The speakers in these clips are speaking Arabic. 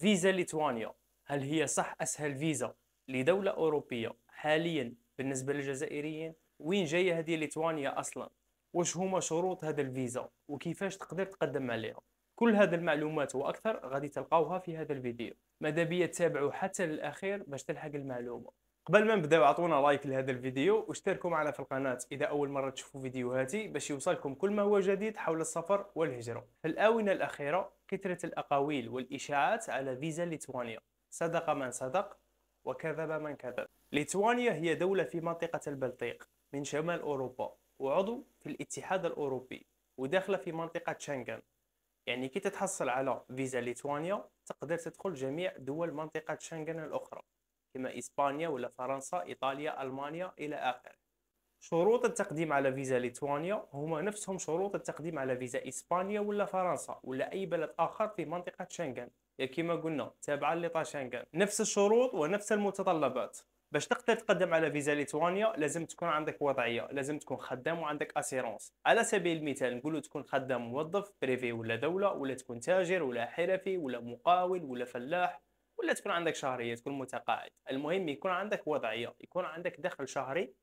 فيزا ليتوانيا هل هي صح أسهل فيزا لدولة أوروبية حاليا بالنسبة للجزائريين وين جاية هذه ليتوانيا أصلا واش هما شروط هذا الفيزا وكيفاش تقدر تقدم عليها كل هذه المعلومات واكثر غادي تلقاوها في هذا الفيديو ماذا بيا تتابعوا حتى للاخير باش تلحق المعلومه قبل ما نبداو عطونا لايك لهذا الفيديو واشتركوا معنا في القناه اذا اول مره تشوفوا فيديوهاتي باش يوصلكم كل ما هو جديد حول السفر والهجره في الاونه الاخيره كثرة الأقاويل والإشاعات على فيزا ليتوانيا صدق من صدق وكذب من كذب ليتوانيا هي دولة في منطقة البلطيق من شمال أوروبا وعضو في الاتحاد الأوروبي وداخلة في منطقة شنغن يعني كي تتحصل على فيزا ليتوانيا تقدر تدخل جميع دول منطقة شنغن الأخرى كما إسبانيا ولا فرنسا إيطاليا ألمانيا إلى آخره شروط التقديم على فيزا ليتوانيا هما نفسهم شروط التقديم على فيزا اسبانيا ولا فرنسا ولا اي بلد اخر في منطقه شنغن يا كما قلنا تابعه لطا شنغن نفس الشروط ونفس المتطلبات باش تقدر تقدم على فيزا ليتوانيا لازم تكون عندك وضعيه لازم تكون خدام وعندك اسيرونس على سبيل المثال نقولوا تكون خدام موظف بريفي ولا دوله ولا تكون تاجر ولا حرفي ولا مقاول ولا فلاح ولا تكون عندك شهريه تكون متقاعد المهم يكون عندك وضعيه يكون عندك دخل شهري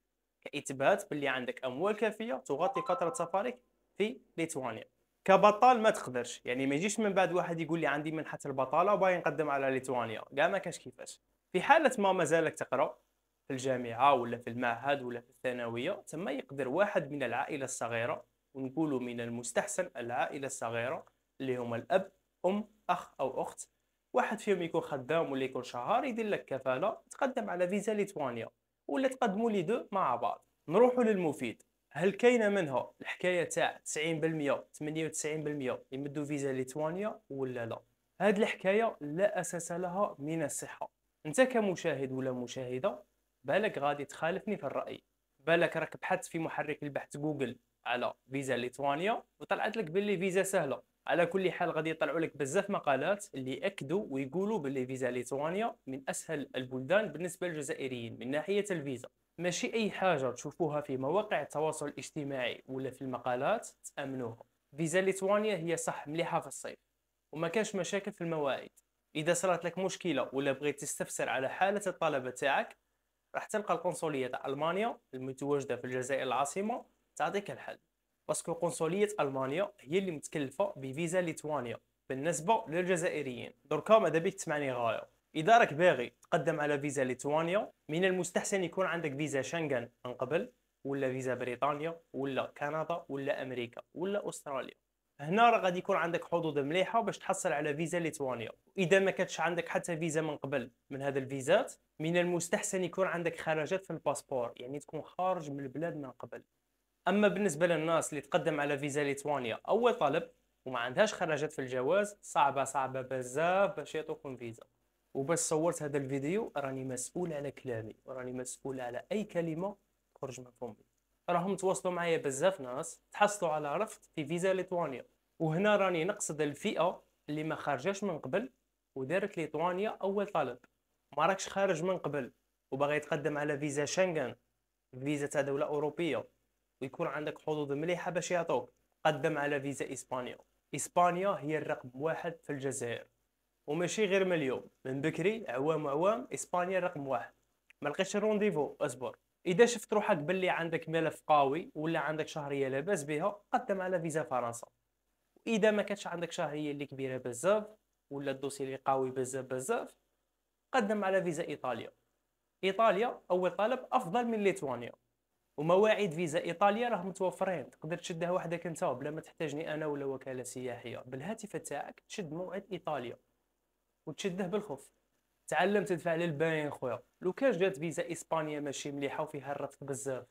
كاثبات باللي عندك اموال كافيه تغطي فتره سفرك في ليتوانيا كبطال ما تقدرش يعني ما يجيش من بعد واحد يقول لي عندي منحه البطاله وباغي نقدم على ليتوانيا كاع ما كانش كيفاش في حاله ما مازالك تقرا في الجامعه ولا في المعهد ولا في الثانويه تما يقدر واحد من العائله الصغيره ونقولوا من المستحسن العائله الصغيره اللي هما الاب ام اخ او اخت واحد فيهم يكون خدام ولا يكون شهار يدير لك كفاله تقدم على فيزا ليتوانيا ولا تقدموا لي دو مع بعض نروحوا للمفيد هل كاينه منها الحكايه تاع 90% 98% يمدوا فيزا ليتوانيا ولا لا هذه الحكايه لا اساس لها من الصحه انت كمشاهد ولا مشاهده بالك غادي تخالفني في الراي بالك راك بحثت في محرك البحث جوجل على فيزا ليتوانيا وطلعت لك باللي فيزا سهله على كل حال غادي يطلعوا لك بزاف مقالات اللي ياكدوا ويقولوا باللي فيزا ليتوانيا من اسهل البلدان بالنسبه للجزائريين من ناحيه الفيزا ماشي اي حاجه تشوفوها في مواقع التواصل الاجتماعي ولا في المقالات تامنوها فيزا ليتوانيا هي صح مليحه في الصيف وما كانش مشاكل في المواعيد اذا صارت لك مشكله ولا بغيت تستفسر على حاله الطلبه تاعك راح تلقى القنصليه تاع المانيا المتواجده في الجزائر العاصمه تعطيك الحل باسكو قنصليه المانيا هي اللي متكلفه بفيزا ليتوانيا بالنسبه للجزائريين دركا ماذا بيك تسمعني غايه اذا راك باغي تقدم على فيزا ليتوانيا من المستحسن يكون عندك فيزا شنغن من قبل ولا فيزا بريطانيا ولا كندا ولا امريكا ولا استراليا هنا راه غادي يكون عندك حظوظ مليحه باش تحصل على فيزا ليتوانيا اذا ما كانتش عندك حتى فيزا من قبل من هذا الفيزات من المستحسن يكون عندك خرجات في الباسبور يعني تكون خارج من البلاد من قبل اما بالنسبه للناس اللي تقدم على فيزا ليتوانيا اول طلب وما عندهاش خرجات في الجواز صعبه صعبه بزاف باش يعطوكم فيزا وباش صورت هذا الفيديو راني مسؤول على كلامي وراني مسؤول على اي كلمه تخرج من فمي راهم تواصلوا معايا بزاف ناس تحصلوا على رفض في فيزا ليتوانيا وهنا راني نقصد الفئه اللي ما خرجاش من قبل ودارت ليتوانيا اول طلب ما راكش خارج من قبل وباغي يتقدم على فيزا شنغن فيزا تاع دوله اوروبيه ويكون عندك حظوظ مليحه باش يعطوك قدم على فيزا اسبانيا اسبانيا هي الرقم واحد في الجزائر وماشي غير من اليوم من بكري عوام عوام اسبانيا رقم واحد ما لقيتش الرونديفو اصبر اذا شفت روحك باللي عندك ملف قوي ولا عندك شهريه لاباس بها قدم على فيزا فرنسا واذا ما كانتش عندك شهريه اللي كبيره بزاف ولا الدوسي اللي قوي بزاف بزاف قدم على فيزا ايطاليا ايطاليا اول طلب افضل من ليتوانيا ومواعيد فيزا ايطاليا راه متوفرين تقدر تشدها وحدك انت بلا ما تحتاجني انا ولا وكاله سياحيه بالهاتف تاعك تشد موعد ايطاليا وتشده بالخف تعلم تدفع للباين خويا لو كان جات فيزا اسبانيا ماشي مليحه وفيها الرفض بزاف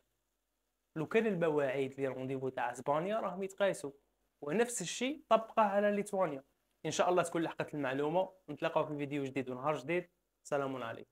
لو كان المواعيد لي رونديفو تاع اسبانيا راهم يتقايسوا ونفس الشيء طبقه على ليتوانيا ان شاء الله تكون لحقت المعلومه نتلاقاو في فيديو جديد ونهار جديد سلام عليكم